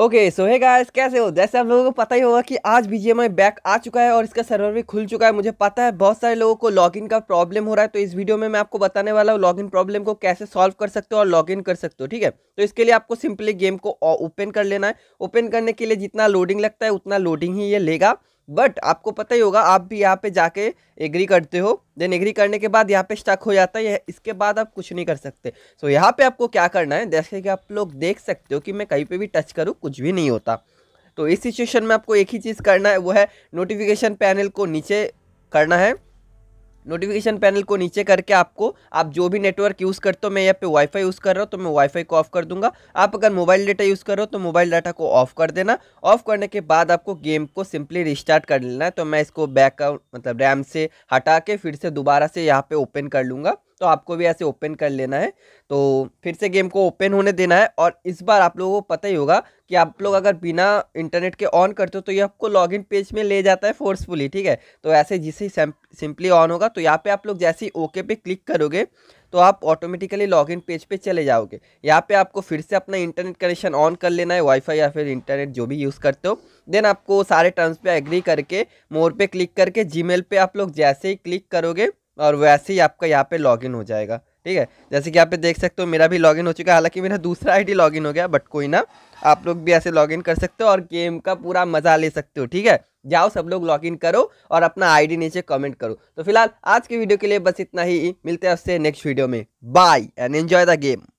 okay so है guys कैसे हो जैसे आप लोगों को पता ही होगा कि आज बी बैक आ चुका है और इसका सर्वर भी खुल चुका है मुझे पता है बहुत सारे लोगों को लॉगिन का प्रॉब्लम हो रहा है तो इस वीडियो में मैं आपको बताने वाला हूँ लॉगिन प्रॉब्लम को कैसे सॉल्व कर सकते हो और लॉगिन कर सकते हो ठीक है तो इसके लिए आपको सिंपली गेम को ओपन कर लेना है ओपन करने के लिए जितना लोडिंग लगता है उतना लोडिंग ही ये लेगा बट आपको पता ही होगा आप भी यहाँ पे जाके एग्री करते हो देन एग्री करने के बाद यहाँ पे स्टक हो जाता है इसके बाद आप कुछ नहीं कर सकते सो so, यहाँ पे आपको क्या करना है जैसे कि आप लोग देख सकते हो कि मैं कहीं पे भी टच करूँ कुछ भी नहीं होता तो इस सिचुएशन में आपको एक ही चीज़ करना है वो है नोटिफिकेशन पैनल को नीचे करना है नोटिफिकेशन पैनल को नीचे करके आपको आप जो भी नेटवर्क यूज़ करते हो मैं यहाँ पे वाईफाई यूज़ कर रहा हूँ तो मैं वाईफाई को ऑफ कर दूंगा आप अगर मोबाइल डाटा यूज़ कर रहे हो तो मोबाइल डाटा को ऑफ कर देना ऑफ करने के बाद आपको गेम को सिंपली रिस्टार्ट कर लेना है तो मैं इसको बैक मतलब रैम से हटा के फिर से दोबारा से यहाँ पर ओपन कर लूँगा तो आपको भी ऐसे ओपन कर लेना है तो फिर से गेम को ओपन होने देना है और इस बार आप लोगों को पता ही होगा कि आप लोग अगर बिना इंटरनेट के ऑन करते हो तो ये आपको लॉगिन पेज में ले जाता है फोर्सफुली ठीक है तो ऐसे जिसे ही सिंपली ऑन होगा तो यहाँ पे आप लोग जैसे ही ओके पे क्लिक करोगे तो आप ऑटोमेटिकली लॉगिन पेज पे चले जाओगे यहाँ पे आपको फिर से अपना इंटरनेट कनेक्शन ऑन कर लेना है वाईफाई या फिर इंटरनेट जो भी यूज़ करते हो देन आपको सारे टर्म्स पर एग्री करके मोर पर क्लिक करके जी पे आप लोग जैसे ही क्लिक करोगे और वैसे ही आपका यहाँ पे लॉगिन हो जाएगा ठीक है जैसे कि आप देख सकते हो मेरा भी लॉगिन हो चुका है हालांकि मेरा दूसरा आईडी लॉगिन हो गया बट कोई ना आप लोग भी ऐसे लॉगिन कर सकते हो और गेम का पूरा मज़ा ले सकते हो ठीक है जाओ सब लोग लॉगिन करो और अपना आईडी नीचे कमेंट करो तो फिलहाल आज की वीडियो के लिए बस इतना ही मिलते हैं उससे नेक्स्ट वीडियो में bye and enjoy the game